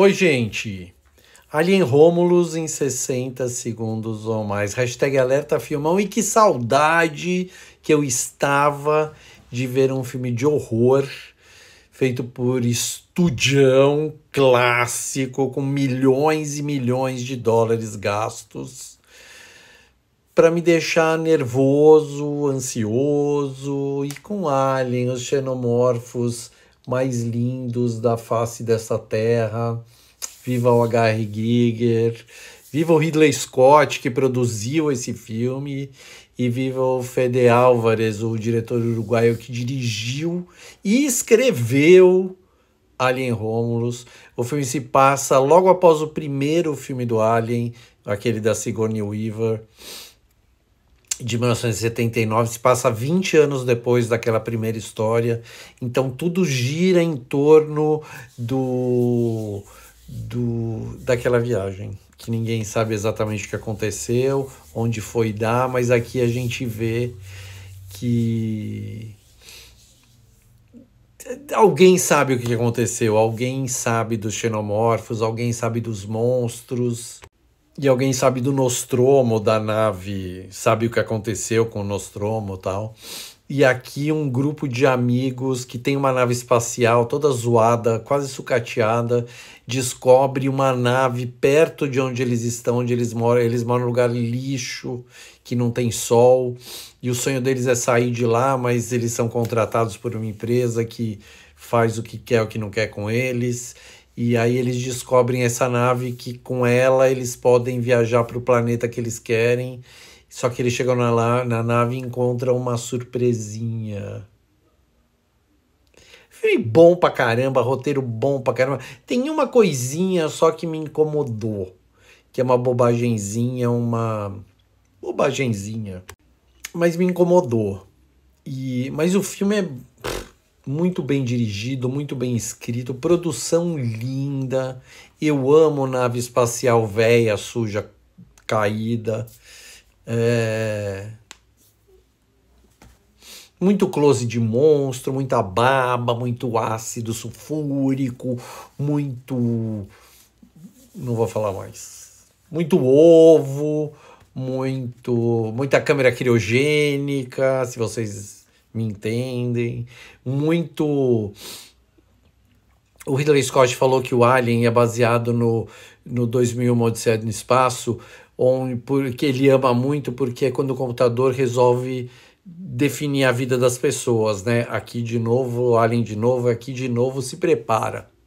Oi, gente. Alien Rômulos em 60 segundos ou mais. Hashtag alerta filmão. E que saudade que eu estava de ver um filme de horror feito por estudião clássico com milhões e milhões de dólares gastos para me deixar nervoso, ansioso e com os xenomorfos, mais lindos da face dessa terra. Viva o H.R. Giger, viva o Ridley Scott, que produziu esse filme, e viva o Fede Álvares, o diretor uruguaio que dirigiu e escreveu Alien Romulus. O filme se passa logo após o primeiro filme do Alien, aquele da Sigourney Weaver de 1979 se passa 20 anos depois daquela primeira história, então tudo gira em torno do, do daquela viagem que ninguém sabe exatamente o que aconteceu, onde foi dar, mas aqui a gente vê que alguém sabe o que aconteceu, alguém sabe dos xenomorfos, alguém sabe dos monstros e alguém sabe do Nostromo, da nave, sabe o que aconteceu com o Nostromo e tal. E aqui um grupo de amigos que tem uma nave espacial toda zoada, quase sucateada, descobre uma nave perto de onde eles estão, onde eles moram. Eles moram num lugar lixo, que não tem sol, e o sonho deles é sair de lá, mas eles são contratados por uma empresa que faz o que quer, o que não quer com eles e aí eles descobrem essa nave que com ela eles podem viajar para o planeta que eles querem. Só que eles chegam na, na nave e encontram uma surpresinha. Filme bom pra caramba, roteiro bom pra caramba. Tem uma coisinha só que me incomodou. Que é uma bobagenzinha, uma. Bobagenzinha. Mas me incomodou. E... Mas o filme é muito bem dirigido, muito bem escrito, produção linda. Eu amo nave espacial velha, suja, caída. É... Muito close de monstro, muita baba, muito ácido sulfúrico, muito. Não vou falar mais. Muito ovo, muito muita câmera criogênica. Se vocês me entendem, muito. O Ridley Scott falou que o Alien é baseado no, no 2001 Odisseia no Espaço, onde, porque ele ama muito, porque é quando o computador resolve definir a vida das pessoas, né? Aqui de novo, Alien de novo, aqui de novo, se prepara.